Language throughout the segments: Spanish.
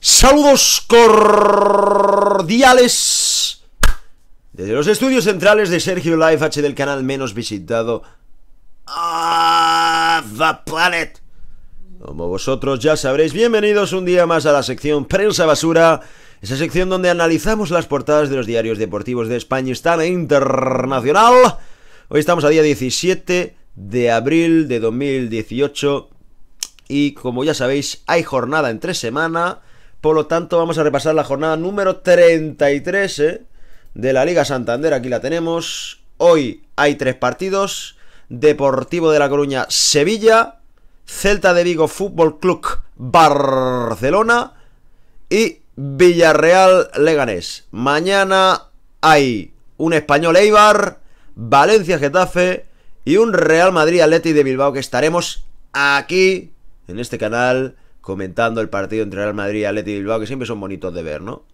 Saludos cordiales desde los estudios centrales de Sergio Live H del canal menos visitado The Planet. Como vosotros ya sabréis, bienvenidos un día más a la sección Prensa Basura, esa sección donde analizamos las portadas de los diarios deportivos de España e internacional. Hoy estamos a día 17 de abril de 2018 y como ya sabéis, hay jornada entre semana por lo tanto, vamos a repasar la jornada número 33 eh, de la Liga Santander. Aquí la tenemos. Hoy hay tres partidos. Deportivo de La Coruña, Sevilla. Celta de Vigo Fútbol Club Barcelona. Y Villarreal Leganés. Mañana hay un español Eibar, Valencia Getafe y un Real Madrid Atleti de Bilbao que estaremos aquí en este canal comentando el partido entre Real Madrid y Atleti Bilbao, que siempre son bonitos de ver, ¿no?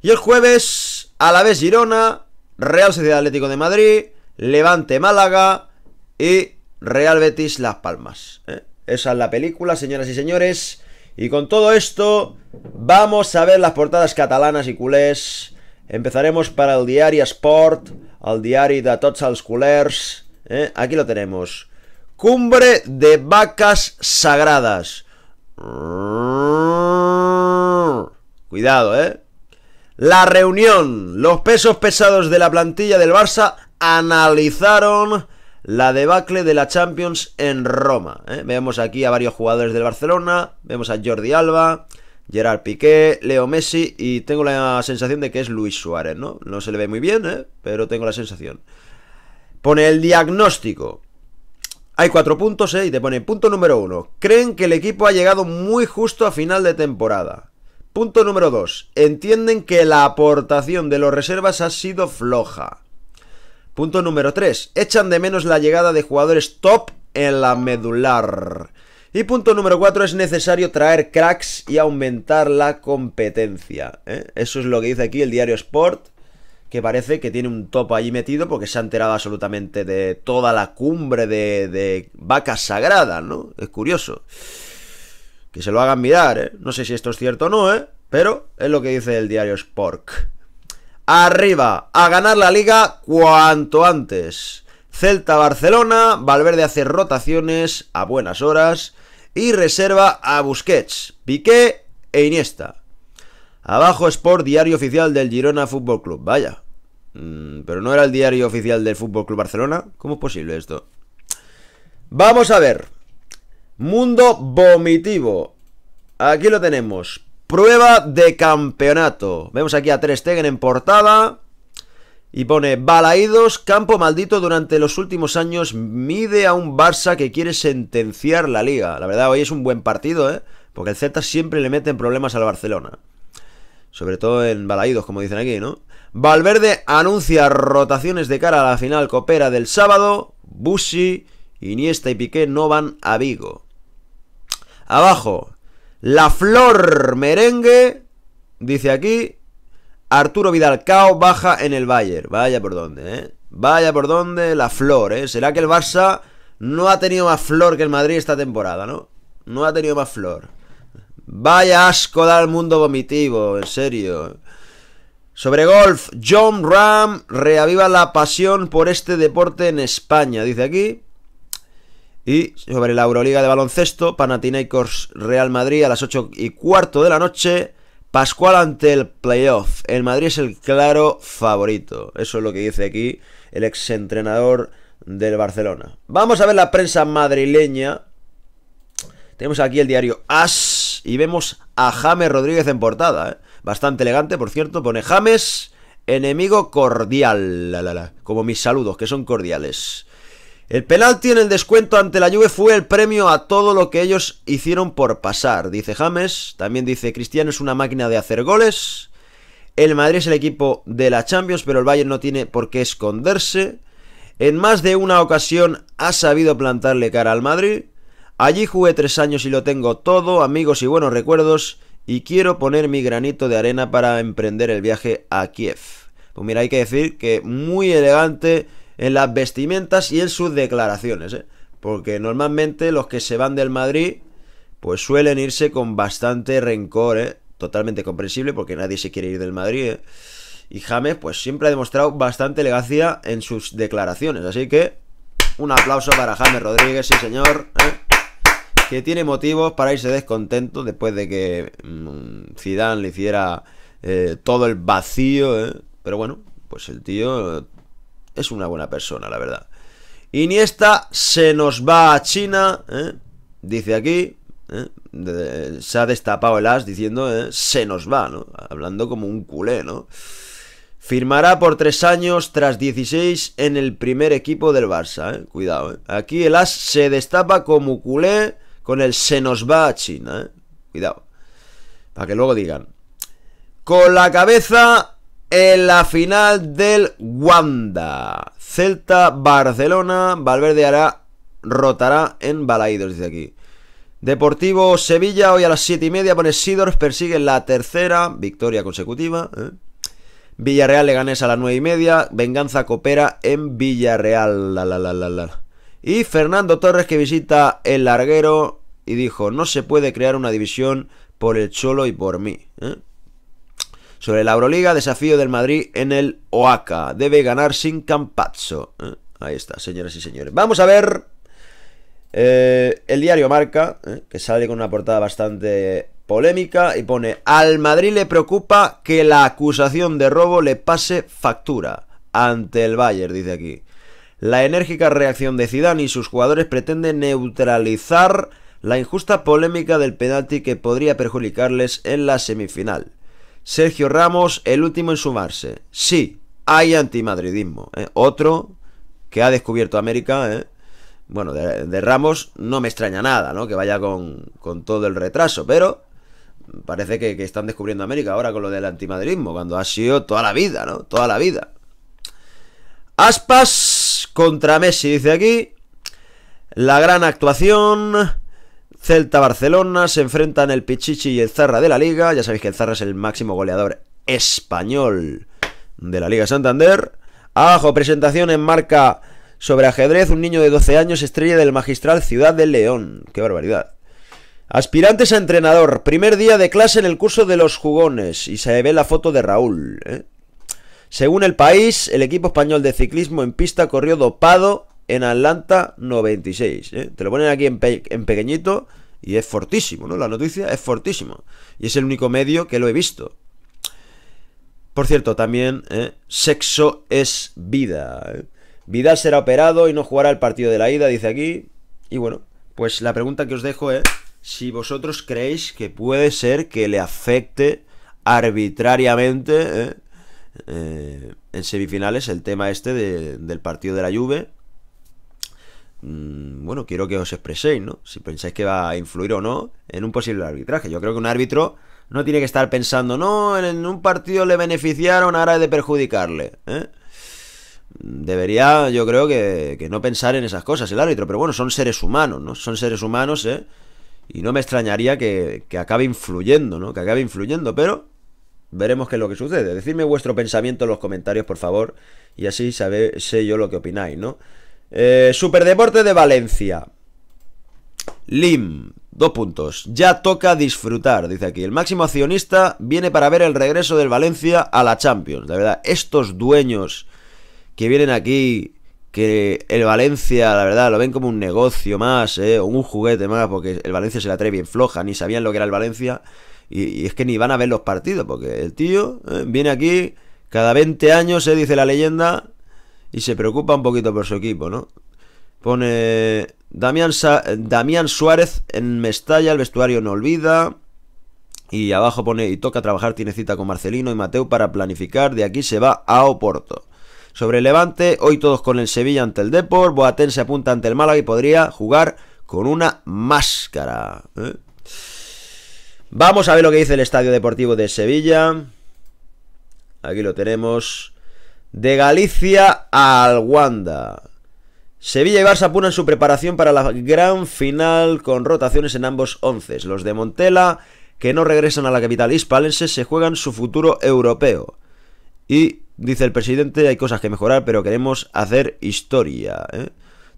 Y el jueves, a la vez Girona, Real Sociedad Atlético de Madrid, Levante Málaga y Real Betis Las Palmas. ¿eh? Esa es la película, señoras y señores. Y con todo esto, vamos a ver las portadas catalanas y culés. Empezaremos para el diario Sport, al diario de tots culers. ¿eh? Aquí lo tenemos. Cumbre de vacas sagradas. Cuidado, ¿eh? La reunión. Los pesos pesados de la plantilla del Barça analizaron la debacle de la Champions en Roma. ¿eh? Vemos aquí a varios jugadores del Barcelona. Vemos a Jordi Alba, Gerard Piqué, Leo Messi y tengo la sensación de que es Luis Suárez, ¿no? No se le ve muy bien, ¿eh? Pero tengo la sensación. Pone el diagnóstico. Hay cuatro puntos, ¿eh? Y te pone punto número uno. Creen que el equipo ha llegado muy justo a final de temporada. Punto número dos. Entienden que la aportación de los reservas ha sido floja. Punto número tres. Echan de menos la llegada de jugadores top en la medular. Y punto número 4, es necesario traer cracks y aumentar la competencia. ¿eh? Eso es lo que dice aquí el diario Sport que parece que tiene un topo allí metido porque se ha enterado absolutamente de toda la cumbre de, de vacas sagradas, ¿no? Es curioso. Que se lo hagan mirar, ¿eh? No sé si esto es cierto o no, ¿eh? Pero es lo que dice el diario Sport Arriba, a ganar la liga cuanto antes. Celta Barcelona, Valverde hace rotaciones a buenas horas y reserva a Busquets, Piqué e Iniesta. Abajo Sport, diario oficial del Girona Fútbol Club. Vaya, Mm, pero no era el diario oficial del Fútbol Club Barcelona. ¿Cómo es posible esto? Vamos a ver. Mundo vomitivo. Aquí lo tenemos. Prueba de campeonato. Vemos aquí a Tres Stegen en portada. Y pone, Balaídos, campo maldito durante los últimos años, mide a un Barça que quiere sentenciar la liga. La verdad, hoy es un buen partido, ¿eh? Porque el Z siempre le en problemas al Barcelona. Sobre todo en Balaídos, como dicen aquí, ¿no? Valverde anuncia rotaciones de cara a la final copera del sábado. Bushi, Iniesta y Piqué no van a Vigo. Abajo, la flor merengue, dice aquí, Arturo Vidal Cao baja en el Bayern. Vaya por dónde, ¿eh? Vaya por dónde la flor, ¿eh? ¿Será que el Barça no ha tenido más flor que el Madrid esta temporada, no? No ha tenido más flor. Vaya asco da al mundo vomitivo, en serio. Sobre golf, John Ram reaviva la pasión por este deporte en España, dice aquí. Y sobre la Euroliga de baloncesto, Panathinaikos Real Madrid a las 8 y cuarto de la noche. Pascual ante el playoff. El Madrid es el claro favorito. Eso es lo que dice aquí el exentrenador del Barcelona. Vamos a ver la prensa madrileña. Tenemos aquí el diario As y vemos a James Rodríguez en portada. ¿eh? bastante elegante, por cierto, pone James, enemigo cordial, como mis saludos, que son cordiales. El penalti en el descuento ante la Juve fue el premio a todo lo que ellos hicieron por pasar, dice James. También dice Cristiano es una máquina de hacer goles. El Madrid es el equipo de la Champions, pero el Bayern no tiene por qué esconderse. En más de una ocasión ha sabido plantarle cara al Madrid. Allí jugué tres años y lo tengo todo, amigos y buenos recuerdos y quiero poner mi granito de arena para emprender el viaje a Kiev. Pues mira, hay que decir que muy elegante en las vestimentas y en sus declaraciones, ¿eh? porque normalmente los que se van del Madrid pues suelen irse con bastante rencor, ¿eh? totalmente comprensible porque nadie se quiere ir del Madrid. ¿eh? Y James pues siempre ha demostrado bastante elegancia en sus declaraciones, así que un aplauso para James Rodríguez, sí señor. ¿eh? que tiene motivos para irse descontento después de que mm, Zidane le hiciera eh, todo el vacío, ¿eh? pero bueno, pues el tío eh, es una buena persona, la verdad. Iniesta se nos va a China, dice aquí, se ha destapado el as diciendo se nos va, ¿no? hablando como un culé, ¿no? Firmará por tres años tras 16 en el primer equipo del Barça. Cuidado. Aquí el As se destapa como culé con el se nos va a China, ¿eh? Cuidado. Para que luego digan. Con la cabeza en la final del Wanda. Celta, Barcelona, Valverde hará, rotará en Balaidos, dice aquí. Deportivo Sevilla, hoy a las 7 y media, pones Sidorf, persigue la tercera victoria consecutiva. ¿eh? Villarreal ganes a las 9 y media, Venganza coopera en Villarreal. La, la, la, la, la. Y Fernando Torres que visita el larguero y dijo, no se puede crear una división por el Cholo y por mí. ¿eh? Sobre la Euroliga, desafío del Madrid en el Oaca. Debe ganar sin Campazzo. ¿eh? Ahí está, señoras y señores. Vamos a ver eh, el diario Marca, que sale con una portada bastante polémica y pone, al Madrid le preocupa que la acusación de robo le pase factura ante el Bayern, dice aquí. La enérgica reacción de Zidane y sus jugadores pretende neutralizar la injusta polémica del penalti que podría perjudicarles en la semifinal. Sergio Ramos, el último en sumarse. Sí, hay antimadridismo. ¿eh? Otro que ha descubierto América, ¿eh? bueno, de, Ramos no me extraña nada, ¿no? Que vaya con, todo el retraso, pero parece que, que, están descubriendo América ahora con lo del antimadridismo, cuando ha sido toda la vida, ¿no? Toda la vida. Aspas contra Messi, dice aquí. La gran actuación. Celta-Barcelona se enfrentan el Pichichi y el Zarra de la Liga. Ya sabéis que el Zarra es el máximo goleador español de la Liga Santander. Abajo, presentación en marca sobre ajedrez. Un niño de 12 años, estrella del magistral Ciudad de León. ¡Qué barbaridad! Aspirantes a entrenador. Primer día de clase en el curso de los jugones. Y se ve la foto de Raúl. ¿eh? Según el país, el equipo español de ciclismo en pista corrió dopado en Atlanta 96. ¿eh? Te lo ponen aquí en, pequeñito y es fortísimo, ¿no? La noticia es fortísimo. Y es el único medio que lo he visto. Por cierto, también, ¿eh? sexo es vida. ¿eh? Vidal será operado y no jugará el partido de la ida, dice aquí. Y bueno, pues la pregunta que os dejo es si vosotros creéis que puede ser que le afecte arbitrariamente ¿eh? Eh, en semifinales el tema este del partido de la Juve. Mm, bueno, quiero que os expreséis, ¿no? Si pensáis que va a influir o no en un posible arbitraje. Yo creo que un árbitro no tiene que estar pensando, no, en un partido le beneficiaron, ahora es de perjudicarle. ¿eh? Debería, yo creo que, que, no pensar en esas cosas el árbitro, pero bueno, son seres humanos, ¿no? Son seres humanos, ¿eh? Y no me extrañaría que, que acabe influyendo, ¿no? Que acabe influyendo, pero Veremos qué es lo que sucede. Decidme vuestro pensamiento en los comentarios, por favor. Y así sé yo lo que opináis, ¿no? Eh, Superdeporte de Valencia. Lim, dos puntos. Ya toca disfrutar, dice aquí. El máximo accionista viene para ver el regreso del Valencia a la Champions. La verdad, estos dueños que vienen aquí, que el Valencia, la verdad, lo ven como un negocio más, ¿eh? un juguete más, porque el Valencia se la trae bien floja, ni sabían lo que era el Valencia. Y, es que ni van a ver los partidos, porque el tío eh, viene aquí cada 20 años, se dice la leyenda, y se preocupa un poquito por su equipo, ¿no? Pone Damián, Suárez en Mestalla, el vestuario no olvida. Y abajo pone, y toca trabajar, tiene cita con Marcelino y Mateo para planificar, de aquí se va a Oporto. Sobre Levante, hoy todos con el Sevilla ante el Deport, Boatén se apunta ante el Málaga y podría jugar con una máscara. ¿eh? Vamos a ver lo que dice el Estadio Deportivo de Sevilla. Aquí lo tenemos. De Galicia al Wanda. Sevilla y Barça apunan su preparación para la gran final con rotaciones en ambos once. Los de Montela, que no regresan a la capital hispalense, se juegan su futuro europeo. Y dice el presidente, hay cosas que mejorar, pero queremos hacer historia. ¿eh?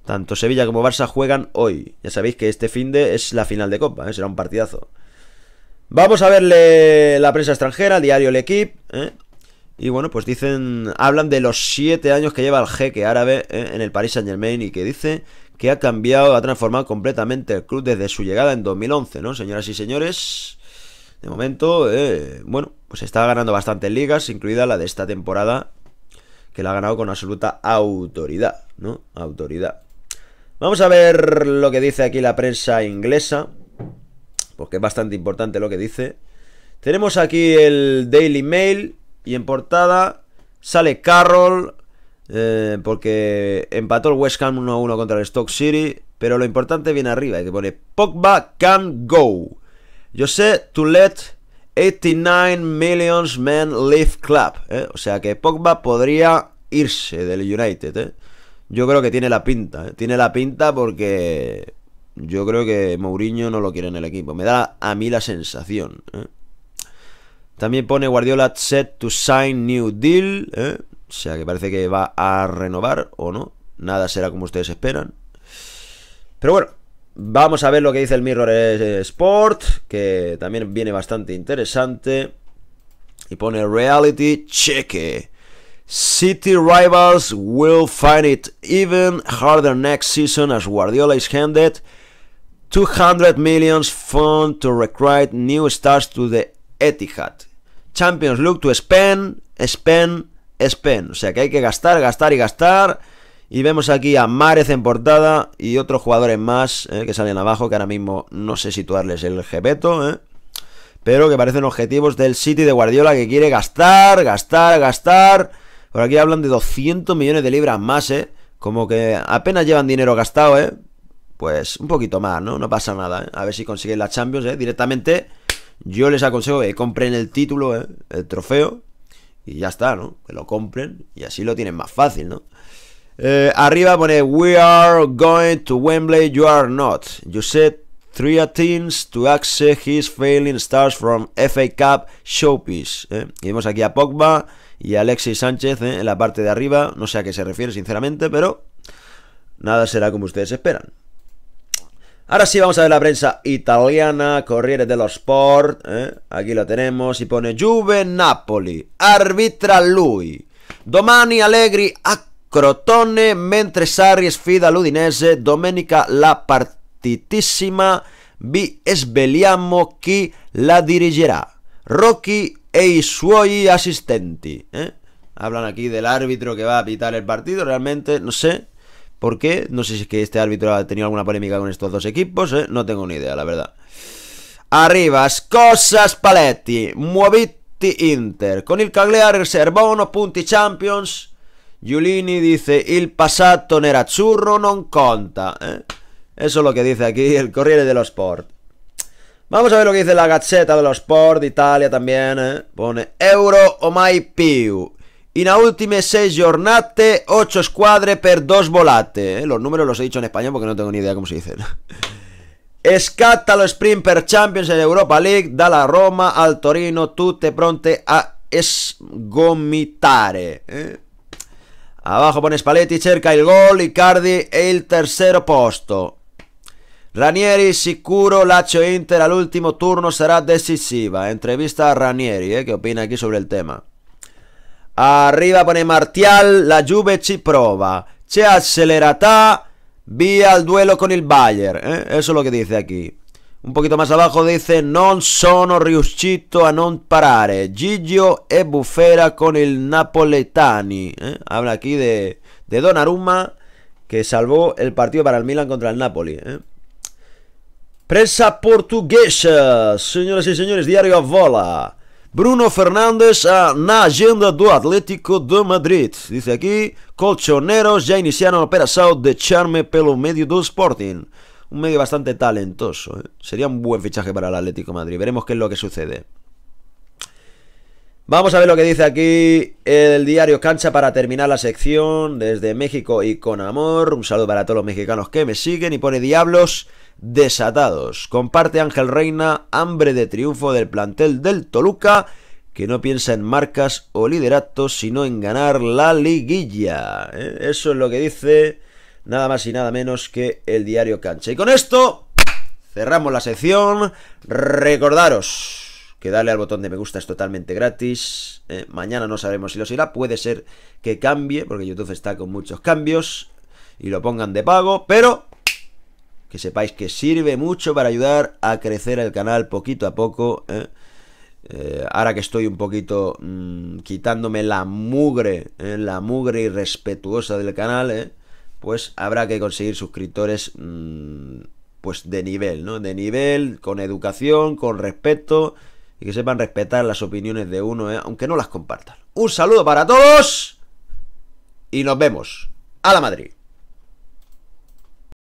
Tanto Sevilla como Barça juegan hoy. Ya sabéis que este fin de es la final de Copa, ¿eh? será un partidazo. Vamos a verle la prensa extranjera, el diario El Equipo. ¿eh? Y bueno, pues dicen, hablan de los siete años que lleva el jeque árabe ¿eh? en el Paris Saint Germain y que dice que ha cambiado, ha transformado completamente el club desde su llegada en 2011, ¿no? Señoras y señores, de momento, eh, bueno, pues está ganando bastantes ligas, incluida la de esta temporada, que la ha ganado con absoluta autoridad, ¿no? Autoridad. Vamos a ver lo que dice aquí la prensa inglesa porque es bastante importante lo que dice. Tenemos aquí el Daily Mail y en portada sale Carroll eh, porque empató el West Ham 1-1 contra el Stock City, pero lo importante viene arriba, que pone Pogba can go. Yo sé to let 89 millions men leave club, eh. o sea que Pogba podría irse del United. Eh. Yo creo que tiene la pinta, tiene la pinta porque yo creo que Mourinho no lo quiere en el equipo. Me da a mí la sensación. ¿eh? También pone Guardiola set to sign new deal. ¿eh? O sea que parece que va a renovar o no. Nada será como ustedes esperan. Pero bueno, vamos a ver lo que dice el Mirror Sport, que también viene bastante interesante. Y pone reality cheque. City rivals will find it even harder next season as Guardiola is handed 200 millions fund to recruit new stars to the Etihad. Champions look to spend, spend, spend. O sea que hay que gastar, gastar y gastar. Y vemos aquí a Marez en portada y otros jugadores más eh, que salen abajo, que ahora mismo no sé situarles el jebeto, eh, pero que parecen objetivos del City de Guardiola que quiere gastar, gastar, gastar. Por aquí hablan de 200 millones de libras más, ¿eh? Como que apenas llevan dinero gastado, ¿eh? pues un poquito más, ¿no? No pasa nada. ¿eh? A ver si consiguen las Champions, ¿eh? Directamente yo les aconsejo que compren el título, ¿eh? el trofeo, y ya está, ¿no? Que lo compren y así lo tienen más fácil, ¿no? arriba pone We are going to Wembley, you are not. You said three teams to access his failing stars from FA Cup showpiece. Y vemos aquí a Pogba y a Alexis Sánchez en la parte de arriba. No sé a qué se refiere, sinceramente, pero nada será como ustedes esperan. Ahora sí, vamos a ver la prensa italiana, Corriere dello Sport, ¿eh? aquí lo tenemos, y pone Juve Napoli, arbitra lui, domani Allegri a Crotone, mentre Sarri sfida l'Udinese, domenica la partitissima, vi sveliamo chi la dirigerà, Rocky e i suoi assistenti. ¿eh? Hablan aquí del árbitro que va a pitar el partido, realmente, no sé, ¿Por qué? No sé si que este árbitro ha tenido alguna polémica con estos dos equipos, ¿eh? no tengo ni idea, la verdad. Arribas, cosas, paletti Muoviti Inter. Con il Cagliari Servono, punti Champions. Giulini dice, il passato nerazzurro non conta. Eh. Eso es lo que dice aquí el Corriere dello Sport. Vamos a ver lo que dice la Gazzetta dello Sport, Italia también. ¿eh? Pone, Euro o mai Piu y In ultime 6 giornate, 8 squadre per 2 volate. Eh. Los números los he dicho en español porque no tengo ni idea cómo se dicen. lo Sprint per Champions en Europa League, Da la Roma al Torino, tutte pronte a esgomitare. Eh. Abajo pone Spalletti, cerca el gol, Icardi el il terzo posto. Ranieri sicuro, Lazio Inter al último turno será decisiva. Entrevista a Ranieri, ¿eh? que opina aquí sobre el tema. Arriba pone Martial, la Juve ci prova. Se accelerata, vía al duelo con el Bayern. Eh? Eso es lo que dice aquí. Un poquito más abajo dice Non sono riuscito a non parare. Gigio e Bufera con el Napoletani. Eh? Habla aquí de, de Aruma, que salvó el partido para el Milan contra el Napoli. Eh. Presa portuguesa, señoras y señores, diario a bola. Bruno Fernández a na agenda do Atlético de Madrid. Dice aquí, Colchoneros ya iniciaron opera de charme pelo medio do Sporting. Un medio bastante talentoso. ¿eh? Sería un buen fichaje para el Atlético Madrid. Veremos qué es lo que sucede. Vamos a ver lo que dice aquí el diario Cancha para terminar la sección desde México y con amor. Un saludo para todos los mexicanos que me siguen y pone diablos desatados. Comparte Ángel Reina hambre de triunfo del plantel del Toluca, que no piensa en marcas o lideratos, sino en ganar la liguilla. ¿eh? Eso es lo que dice nada más y nada menos que el diario Cancha. Y con esto cerramos la sección. Recordaros que darle al botón de me gusta es totalmente gratis. ¿eh? mañana no sabemos si lo será. Puede ser que cambie, porque YouTube está con muchos cambios y lo pongan de pago. Pero que sepáis que sirve mucho para ayudar a crecer el canal poquito a poco. ¿eh? Eh, ahora que estoy un poquito mm, quitándome la mugre, ¿eh? la mugre irrespetuosa del canal, pues habrá que conseguir suscriptores mm, pues de nivel, ¿no? De nivel, con educación, con respeto y que sepan respetar las opiniones de uno, aunque no las compartan. Un saludo para todos y nos vemos. A la Madrid.